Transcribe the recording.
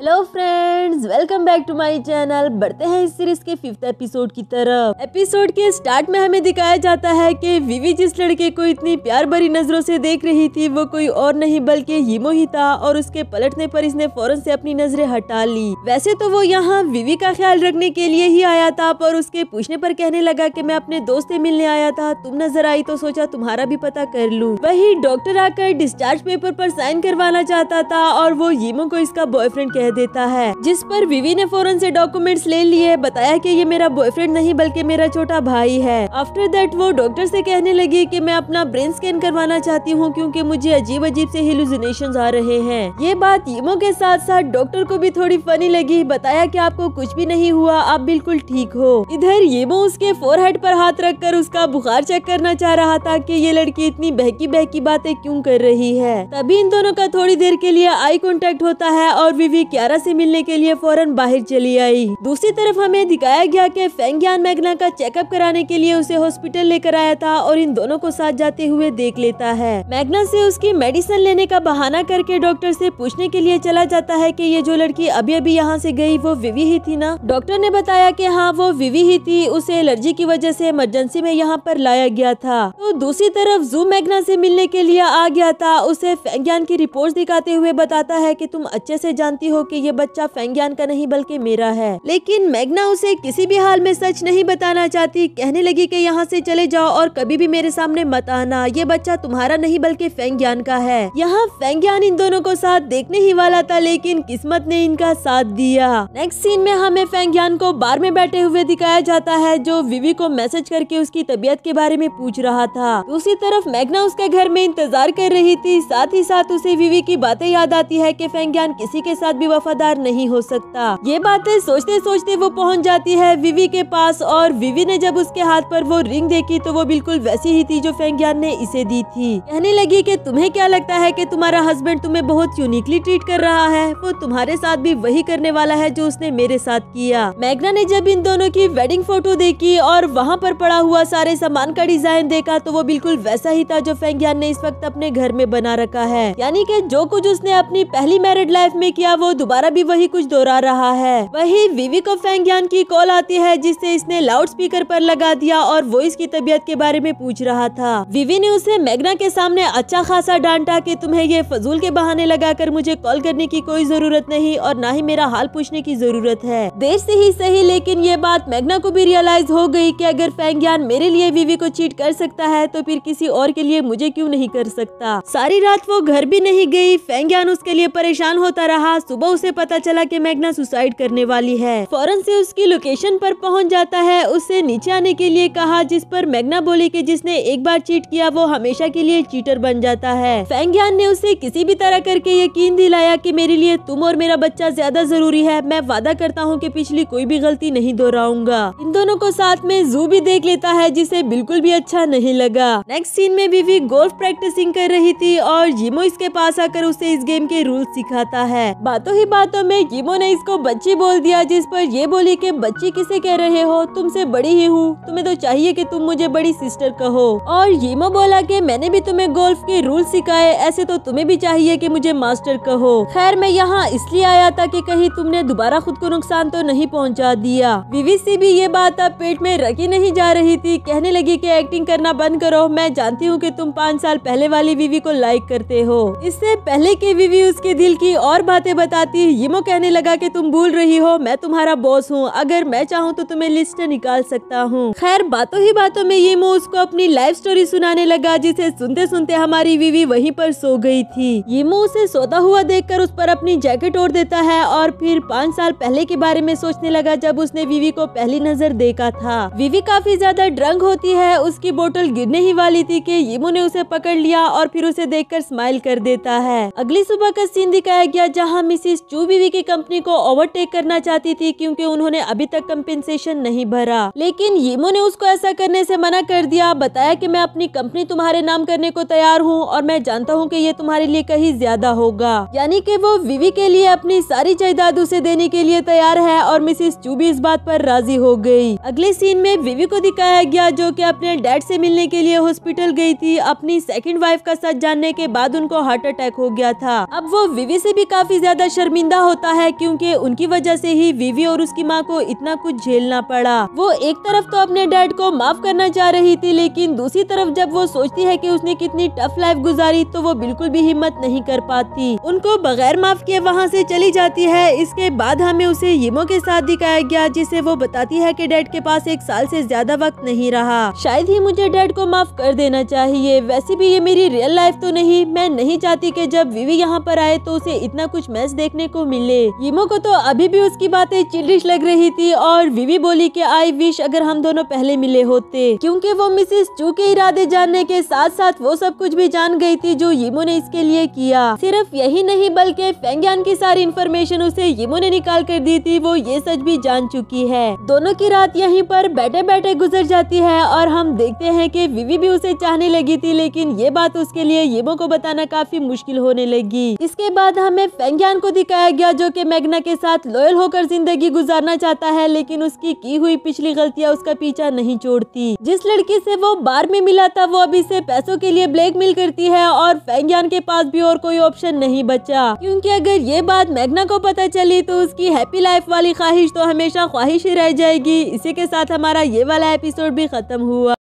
hello friends welcome back to my channel बढ़ते हैं इस सीरीज के फिफ्थ एपिसोड की तरफ एपिसोड के स्टार्ट में हमें दिखाया जाता है कि विवी जिस लड़के को इतनी प्यार भरी नजरों से देख रही थी वो कोई और नहीं बल्कि हिमो ही था और उसके पलटने पर इसने फौरन से अपनी नजरें हटा ली वैसे तो वो यहाँ विवी का ख्याल रखने के लिए ही आया था पर उसके पूछने पर कहने लगा की मैं अपने दोस्त से मिलने आया था तुम नजर आई तो सोचा तुम्हारा भी पता कर लू वही डॉक्टर आकर डिस्चार्ज पेपर आरोप साइन करवाना चाहता था और वो हिमो को इसका बॉयफ्रेंड कह कह देता है जिस पर विवी ने फौरन से डॉक्यूमेंट्स ले लिए बताया कि ये मेरा बॉयफ्रेंड नहीं बल्कि मेरा छोटा भाई है आफ्टर दैट वो डॉक्टर से कहने लगी कि मैं अपना ब्रेन स्कैन करवाना चाहती हूँ क्योंकि मुझे अजीब अजीब से हेलुजिनेशन आ रहे हैं ये बात यमो के साथ साथ डॉक्टर को भी थोड़ी फनी लगी बताया की आपको कुछ भी नहीं हुआ आप बिल्कुल ठीक हो इधर येमो उसके फोर हेड पर हाथ कर उसका बुखार चेक करना चाह रहा था की ये लड़की इतनी बहकी बहकी बातें क्यूँ कर रही है तभी इन दोनों का थोड़ी देर के लिए आई कॉन्टेक्ट होता है और विवी कियारा से मिलने के लिए फौरन बाहर चली आई दूसरी तरफ हमें दिखाया गया कि फेंग्यान मैगना का चेकअप कराने के लिए उसे हॉस्पिटल लेकर आया था और इन दोनों को साथ जाते हुए देख लेता है मैगना से उसकी मेडिसिन लेने का बहाना करके डॉक्टर से पूछने के लिए चला जाता है की ये जो लड़की अभी अभी यहाँ से गई वो विवी ही थी ना डॉक्टर ने बताया की हाँ वो विवी ही थी उसे एलर्जी की वजह से इमरजेंसी में यहाँ पर लाया गया था तो दूसरी तरफ जू मैगना से मिलने के लिए आ गया था उसे फेंग्यान की रिपोर्ट दिखाते हुए बताता है की तुम अच्छे से जानती हो कि ये बच्चा फेंग्यान का नहीं बल्कि मेरा है लेकिन मैगना उसे किसी भी हाल में सच नहीं बताना चाहती कहने लगी की यहाँ से चले जाओ और कभी भी मेरे सामने मत आना ये बच्चा तुम्हारा नहीं बल्कि फेंग्यान का है यहाँ फेंग्यान इन दोनों को साथ देखने ही वाला था लेकिन किस्मत ने इनका साथ दिया नेक्स्ट सीन में हमें फेंग्यान को बार में बैठे हुए दिखाया जाता है जो विवी को मैसेज करके उसकी तबीयत के बारे में पूछ रहा था दूसरी तरफ मैगना उसके घर में इंतजार कर रही थी साथ ही साथ उसे विवी की बातें याद आती है की फेंग्यान किसी के साथ भी वफादार नहीं हो सकता ये बातें सोचते सोचते वो पहुंच जाती है विवी के पास और विवी ने जब उसके हाथ पर वो रिंग देखी तो वो बिल्कुल वैसी ही थी जो फेंगयान ने इसे दी थी कहने लगी कि तुम्हें क्या लगता है कि तुम्हारा हस्बैंड तुम्हें बहुत यूनिकली ट्रीट कर रहा है वो तुम्हारे साथ भी वही करने वाला है जो उसने मेरे साथ किया मैगना ने जब इन दोनों की वेडिंग फोटो देखी और वहाँ पर पड़ा हुआ सारे सामान का डिजाइन देखा तो वो बिल्कुल वैसा ही था जो फेंगयान ने इस वक्त अपने घर में बना रखा है यानी कि जो कुछ उसने अपनी पहली मैरिड लाइफ में किया वो दोबारा भी वही कुछ दोहरा रहा है वही विवी को फैंगयान की कॉल आती है जिससे इसने लाउड स्पीकर पर लगा दिया और वो इसकी तबीयत के बारे में पूछ रहा था विवी ने उसे मेघना के सामने अच्छा खासा डांटा कि तुम्हें ये फजूल के बहाने लगाकर मुझे कॉल करने की कोई जरूरत नहीं और ना ही मेरा हाल पूछने की जरूरत है देर से ही सही लेकिन ये बात मेघना को भी रियलाइज हो गई कि अगर फैंगयान मेरे लिए विवी को चीट कर सकता है तो फिर किसी और के लिए मुझे क्यों नहीं कर सकता सारी रात वो घर भी नहीं गई फैंगयान उसके लिए परेशान होता रहा सुबह उसे पता चला कि मैग्ना सुसाइड करने वाली है फौरन से उसकी लोकेशन पर पहुंच जाता है उसे नीचे आने के लिए कहा जिस पर मैग्ना बोली कि जिसने एक बार चीट किया वो हमेशा के लिए चीटर बन जाता है फैंग्यान ने उसे किसी भी तरह करके यकीन दिलाया की मेरे लिए तुम और मेरा बच्चा ज्यादा जरूरी है मैं वादा करता हूँ की पिछली कोई भी गलती नहीं दोहराऊंगा इन दोनों को साथ में जू भी देख लेता है जिसे बिल्कुल भी अच्छा नहीं लगा नेक्स्ट सीन में बीवी गोल्फ प्रैक्टिसिंग कर रही थी और जिमो इसके पास आकर उसे इस गेम के रूल सिखाता है बातों ही बातों में गिबो ने इसको बच्ची बोल दिया जिस पर ये बोली कि बच्ची किसे कह रहे हो तुमसे बड़ी ही हूँ तुम्हें तो चाहिए कि तुम मुझे बड़ी सिस्टर कहो और यीमो बोला कि मैंने भी तुम्हें गोल्फ के रूल सिखाए ऐसे तो तुम्हें भी चाहिए कि मुझे मास्टर कहो खैर मैं यहाँ इसलिए आया था कि कहीं तुमने दोबारा खुद को नुकसान तो नहीं पहुँचा दिया विवी से भी ये बात अब पेट में रखी नहीं जा रही थी कहने लगी की एक्टिंग करना बंद करो मैं जानती हूँ की तुम पाँच साल पहले वाली विवी को लाइक करते हो इससे पहले की विवी उसके दिल की और बातें बता आती है यमो कहने लगा कि तुम भूल रही हो मैं तुम्हारा बॉस हूँ अगर मैं चाहूँ तो तुम्हें लिस्ट निकाल सकता हूँ खैर बातों ही बातों में यमो उसको अपनी लाइफ स्टोरी सुनाने लगा जिसे सुनते सुनते हमारी वीवी वहीं पर सो गई थी यमो उसे सोता हुआ देखकर उस पर अपनी जैकेट ओढ़ देता है और फिर पाँच साल पहले के बारे में सोचने लगा जब उसने वीवी को पहली नजर देखा था वीवी काफी ज्यादा ड्रंक होती है उसकी बोतल गिरने ही वाली थी कि यमो ने उसे पकड़ लिया और फिर उसे देखकर स्माइल कर देता है अगली सुबह का सीन दिखाया गया जहाँ मिसिस पुलिस चूबीवी की कंपनी को ओवरटेक करना चाहती थी क्योंकि उन्होंने अभी तक कम्पेंसेशन नहीं भरा लेकिन यीमो ने उसको ऐसा करने से मना कर दिया बताया कि मैं अपनी कंपनी तुम्हारे नाम करने को तैयार हूँ और मैं जानता हूँ कि ये तुम्हारे लिए कहीं ज्यादा होगा यानी कि वो विवी के लिए अपनी सारी जायदाद उसे देने के लिए तैयार है और मिसिस चूबी इस बात पर राजी हो गयी अगले सीन में विवी को दिखाया गया जो की अपने डैड ऐसी मिलने के लिए हॉस्पिटल गयी थी अपनी सेकेंड वाइफ का सच जानने के बाद उनको हार्ट अटैक हो गया था अब वो विवी ऐसी भी काफी ज्यादा शर्मिंदा होता है क्योंकि उनकी वजह से ही विवी और उसकी माँ को इतना कुछ झेलना पड़ा वो एक तरफ तो अपने डैड को माफ करना चाह रही थी लेकिन दूसरी तरफ जब वो सोचती है कि उसने कितनी टफ लाइफ गुजारी तो वो बिल्कुल भी हिम्मत नहीं कर पाती उनको बगैर माफ किए वहाँ से चली जाती है इसके बाद हमें उसे यमो के साथ दिखाया गया जिसे वो बताती है की डैड के पास एक साल से ज्यादा वक्त नहीं रहा शायद ही मुझे डैड को माफ कर देना चाहिए वैसे भी ये मेरी रियल लाइफ तो नहीं मैं नहीं चाहती की जब वीवी यहाँ पर आए तो उसे इतना कुछ मैच देख देखने को मिले यमो को तो अभी भी उसकी बातें चिल्ड्रिश लग रही थी और विवी बोली की आई विश अगर हम दोनों पहले मिले होते क्यूँकी वो मिसेस चू के इरादे जानने के साथ साथ वो सब कुछ भी जान गई थी जो यमो ने इसके लिए किया सिर्फ यही नहीं बल्कि फेंग्यान की सारी इन्फॉर्मेशन उसे यमो ने निकाल कर दी थी वो ये सच भी जान चुकी है दोनों की रात यही पर बैठे बैठे गुजर जाती है और हम देखते है की विवी भी उसे चाहने लगी थी लेकिन ये बात उसके लिए यमो को बताना काफी मुश्किल होने लगी इसके बाद हमें फेंग्यान को सिखाया गया जो कि मैग्ना के साथ लॉयल होकर जिंदगी गुजारना चाहता है लेकिन उसकी की हुई पिछली गलतियां उसका पीछा नहीं छोड़ती जिस लड़की से वो बार में मिला था वो अभी से पैसों के लिए ब्लैकमेल करती है और फैंगयान के पास भी और कोई ऑप्शन नहीं बचा क्योंकि अगर ये बात मैग्ना को पता चली तो उसकी हैप्पी लाइफ वाली ख्वाहिश तो हमेशा ख्वाहिश ही रह जाएगी इसी के साथ हमारा ये वाला एपिसोड भी खत्म हुआ